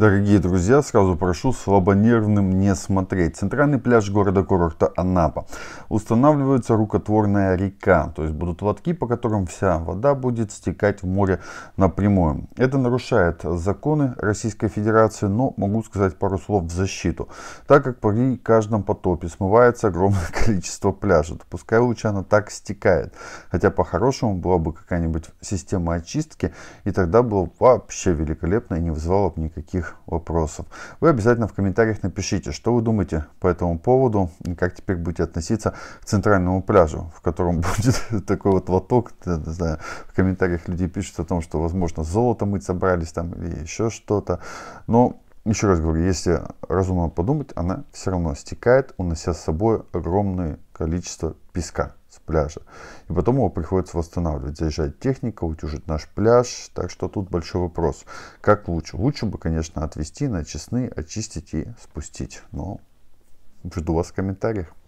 Дорогие друзья, сразу прошу слабонервным не смотреть. Центральный пляж города-курорта Анапа. Устанавливается рукотворная река, то есть будут лотки, по которым вся вода будет стекать в море напрямую. Это нарушает законы Российской Федерации, но могу сказать пару слов в защиту. Так как при каждом потопе смывается огромное количество пляжа, то пускай лучше она так стекает. Хотя по-хорошему была бы какая-нибудь система очистки, и тогда было вообще великолепно и не вызывало бы никаких других вопросов. Вы обязательно в комментариях напишите, что вы думаете по этому поводу, как теперь будете относиться к центральному пляжу, в котором будет такой вот лоток, в комментариях люди пишут о том, что, возможно, золото мы собрались там или еще что-то. Но еще раз говорю, если разумно подумать, она все равно стекает, унося с собой огромное количество песка с пляжа. И потом его приходится восстанавливать, заезжать техника, утюжить наш пляж. Так что тут большой вопрос. Как лучше? Лучше бы, конечно, отвезти на честные, очистить и спустить. Но жду вас в комментариях.